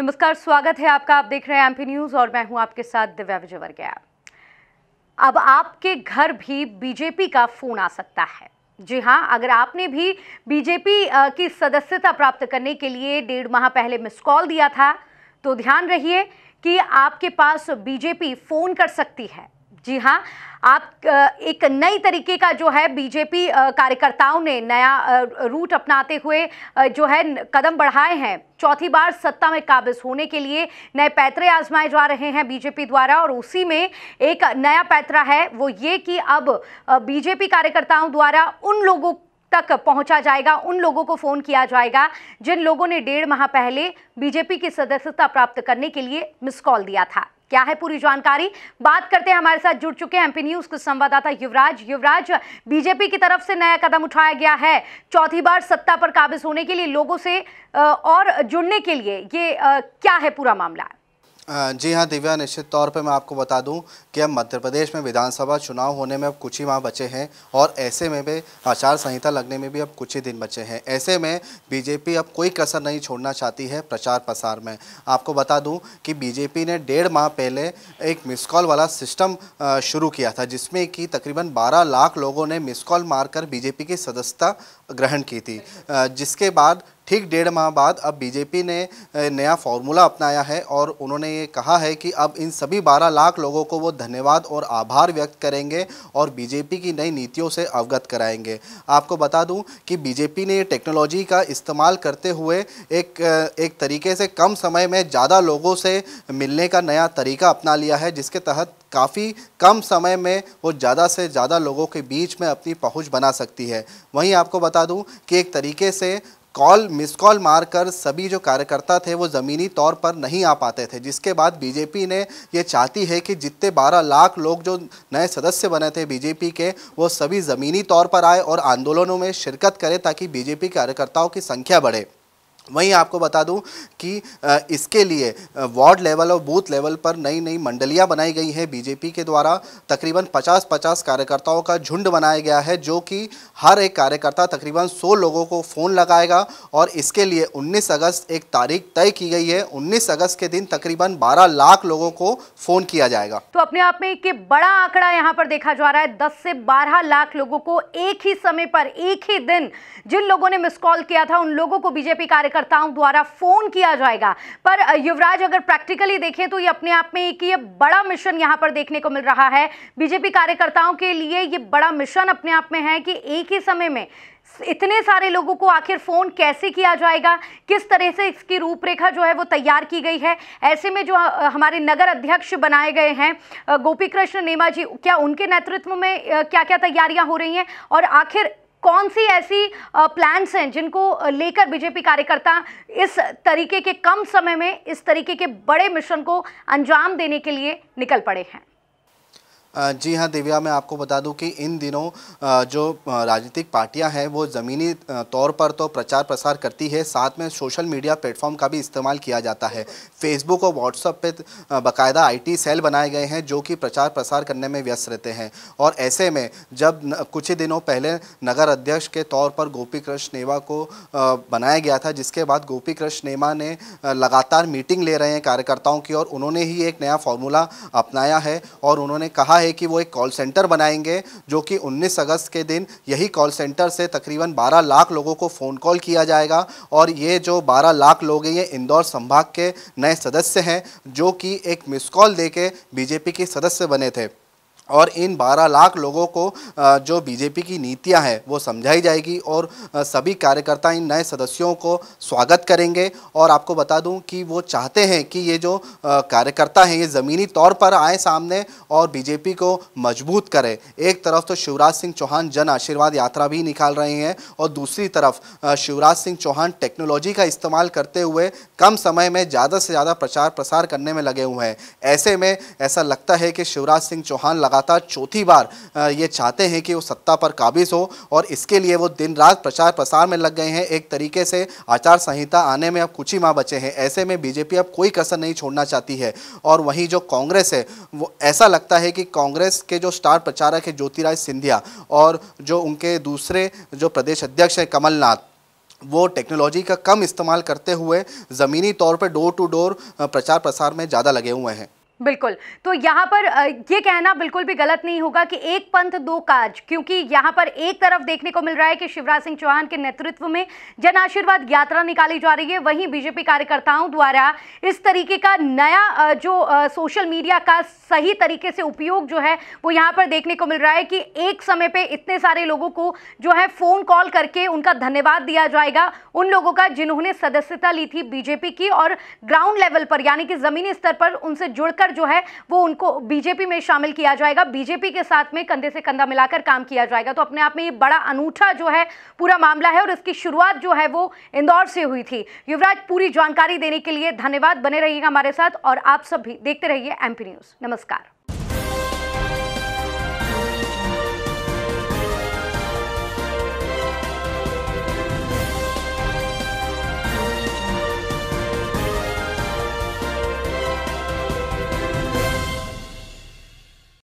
नमस्कार स्वागत है आपका आप देख रहे हैं एमपी न्यूज और मैं हूं आपके साथ दिव्या विजय वर्गया अब आपके घर भी बीजेपी का फोन आ सकता है जी हाँ अगर आपने भी बीजेपी की सदस्यता प्राप्त करने के लिए डेढ़ माह पहले मिस कॉल दिया था तो ध्यान रहिए कि आपके पास बीजेपी फोन कर सकती है जी हाँ आप एक नई तरीके का जो है बीजेपी कार्यकर्ताओं ने नया रूट अपनाते हुए जो है कदम बढ़ाए हैं चौथी बार सत्ता में काबिज होने के लिए नए पैतरे आजमाए जा रहे हैं बीजेपी द्वारा और उसी में एक नया पैतरा है वो ये कि अब बीजेपी कार्यकर्ताओं द्वारा उन लोगों तक पहुंचा जाएगा उन लोगों को फ़ोन किया जाएगा जिन लोगों ने डेढ़ माह पहले बीजेपी की सदस्यता प्राप्त करने के लिए मिस कॉल दिया था क्या है पूरी जानकारी बात करते हैं हमारे साथ जुड़ चुके हैं एमपी न्यूज के संवाददाता युवराज युवराज बीजेपी की तरफ से नया कदम उठाया गया है चौथी बार सत्ता पर काबिज होने के लिए लोगों से और जुड़ने के लिए ये क्या है पूरा मामला जी हाँ दिव्या निश्चित तौर पर मैं आपको बता दूं कि अब मध्य प्रदेश में विधानसभा चुनाव होने में अब कुछ ही माह बचे हैं और ऐसे में भी आचार संहिता लगने में भी अब कुछ ही दिन बचे हैं ऐसे में बीजेपी अब कोई कसर नहीं छोड़ना चाहती है प्रचार प्रसार में आपको बता दूं कि बीजेपी ने डेढ़ माह पहले एक मिस कॉल वाला सिस्टम शुरू किया था जिसमें कि तकरीबन बारह लाख लोगों ने मिस कॉल मारकर बीजेपी की सदस्यता ग्रहण की थी जिसके बाद ठीक डेढ़ माह बाद अब बीजेपी ने नया फॉर्मूला अपनाया है और उन्होंने ये कहा है कि अब इन सभी 12 लाख लोगों को वो धन्यवाद और आभार व्यक्त करेंगे और बीजेपी की नई नीतियों से अवगत कराएंगे आपको बता दूं कि बीजेपी ने टेक्नोलॉजी का इस्तेमाल करते हुए एक एक तरीके से कम समय में ज़्यादा लोगों से मिलने का नया तरीका अपना लिया है जिसके तहत काफ़ी कम समय में वो ज़्यादा से ज़्यादा लोगों के बीच में अपनी पहुंच बना सकती है वहीं आपको बता दूं कि एक तरीके से कॉल मिस कॉल मारकर सभी जो कार्यकर्ता थे वो ज़मीनी तौर पर नहीं आ पाते थे जिसके बाद बीजेपी ने ये चाहती है कि जितने 12 लाख लोग जो नए सदस्य बने थे बीजेपी के वो सभी ज़मीनी तौर पर आए और आंदोलनों में शिरकत करें ताकि बीजेपी कार्यकर्ताओं की संख्या बढ़े वहीं आपको बता दूं कि इसके लिए वार्ड लेवल और बूथ लेवल पर नई नई मंडलियां बनाई गई हैं बीजेपी के द्वारा तकरीबन 50-50 कार्यकर्ताओं का झुंड बनाया गया है जो कि हर एक कार्यकर्ता तकरीबन 100 लोगों को फ़ोन लगाएगा और इसके लिए 19 अगस्त एक तारीख तय की गई है 19 अगस्त के दिन तकरीबन 12 लाख लोगों को फ़ोन किया जाएगा तो अपने आप में एक बड़ा आंकड़ा यहाँ पर देखा जा रहा है 10 से 12 लाख लोगों को एक ही समय पर एक ही दिन जिन लोगों ने मिस कॉल किया था उन लोगों को बीजेपी कार्यकर्ताओं द्वारा फ़ोन किया जाएगा पर युवराज अगर प्रैक्टिकली देखें तो ये अपने आप में एक ये बड़ा मिशन यहाँ पर देखने को मिल रहा है बीजेपी कार्यकर्ताओं के लिए ये बड़ा मिशन अपने आप में है कि एक एक ही समय में इतने सारे लोगों को आखिर फ़ोन कैसे किया जाएगा किस तरह से इसकी रूपरेखा जो है वो तैयार की गई है ऐसे में जो हमारे नगर अध्यक्ष बनाए गए हैं गोपी कृष्ण नेमा जी क्या उनके नेतृत्व में क्या क्या तैयारियां हो रही हैं और आखिर कौन सी ऐसी प्लान्स हैं जिनको लेकर बीजेपी कार्यकर्ता इस तरीके के कम समय में इस तरीके के बड़े मिशन को अंजाम देने के लिए निकल पड़े हैं जी हाँ दिव्या मैं आपको बता दूं कि इन दिनों जो राजनीतिक पार्टियां हैं वो ज़मीनी तौर पर तो प्रचार प्रसार करती है साथ में सोशल मीडिया प्लेटफॉर्म का भी इस्तेमाल किया जाता है फेसबुक और व्हाट्सअप पे बकायदा आईटी सेल बनाए गए हैं जो कि प्रचार प्रसार करने में व्यस्त रहते हैं और ऐसे में जब कुछ ही दिनों पहले नगर अध्यक्ष के तौर पर गोपी कृष्ण नेवा को बनाया गया था जिसके बाद गोपी कृष्ण नेवा ने लगातार मीटिंग ले रहे हैं कार्यकर्ताओं की और उन्होंने ही एक नया फॉर्मूला अपनाया है और उन्होंने कहा है है कि वो एक कॉल सेंटर बनाएंगे जो कि 19 अगस्त के दिन यही कॉल सेंटर से तकरीबन 12 लाख लोगों को फ़ोन कॉल किया जाएगा और ये जो 12 लाख लोग हैं ये इंदौर संभाग के नए सदस्य हैं जो कि एक मिस कॉल दे बीजेपी के सदस्य बने थे और इन 12 लाख लोगों को जो बीजेपी की नीतियां हैं वो समझाई जाएगी और सभी कार्यकर्ता इन नए सदस्यों को स्वागत करेंगे और आपको बता दूं कि वो चाहते हैं कि ये जो कार्यकर्ता हैं ये ज़मीनी तौर पर आए सामने और बीजेपी को मजबूत करें एक तरफ तो शिवराज सिंह चौहान जन आशीर्वाद यात्रा भी निकाल रहे हैं और दूसरी तरफ शिवराज सिंह चौहान टेक्नोलॉजी का इस्तेमाल करते हुए कम समय में ज़्यादा से ज़्यादा प्रचार प्रसार करने में लगे हुए हैं ऐसे में ऐसा लगता है कि शिवराज सिंह चौहान लगा लगातार चौथी बार ये चाहते हैं कि वो सत्ता पर काबिज हो और इसके लिए वो दिन रात प्रचार प्रसार में लग गए हैं एक तरीके से आचार संहिता आने में अब कुछ ही माह बचे हैं ऐसे में बीजेपी अब कोई कसर नहीं छोड़ना चाहती है और वहीं जो कांग्रेस है वो ऐसा लगता है कि कांग्रेस के जो स्टार प्रचारक है ज्योतिराज सिंधिया और जो उनके दूसरे जो प्रदेश अध्यक्ष हैं कमलनाथ वो टेक्नोलॉजी का कम इस्तेमाल करते हुए ज़मीनी तौर पर डोर टू डोर प्रचार प्रसार में ज़्यादा लगे हुए हैं बिल्कुल तो यहाँ पर ये कहना बिल्कुल भी गलत नहीं होगा कि एक पंथ दो काज क्योंकि यहाँ पर एक तरफ देखने को मिल रहा है कि शिवराज सिंह चौहान के नेतृत्व में जन आशीर्वाद यात्रा निकाली जा रही है वहीं बीजेपी कार्यकर्ताओं द्वारा इस तरीके का नया जो सोशल मीडिया का सही तरीके से उपयोग जो है वो यहाँ पर देखने को मिल रहा है कि एक समय पर इतने सारे लोगों को जो है फ़ोन कॉल करके उनका धन्यवाद दिया जाएगा उन लोगों का जिन्होंने सदस्यता ली थी बीजेपी की और ग्राउंड लेवल पर यानी कि ज़मीनी स्तर पर उनसे जुड़कर मिलकर जो है वो उनको बीजेपी में शामिल किया जाएगा बीजेपी के साथ में कंधे से कंधा मिलाकर काम किया जाएगा तो अपने आप में ये बड़ा अनूठा जो है पूरा मामला है और इसकी शुरुआत जो है वो इंदौर से हुई थी युवराज पूरी जानकारी देने के लिए धन्यवाद बने रहिएगा हमारे साथ और आप सब भी देखते रहिए एमपी न्यूज़ नमस्कार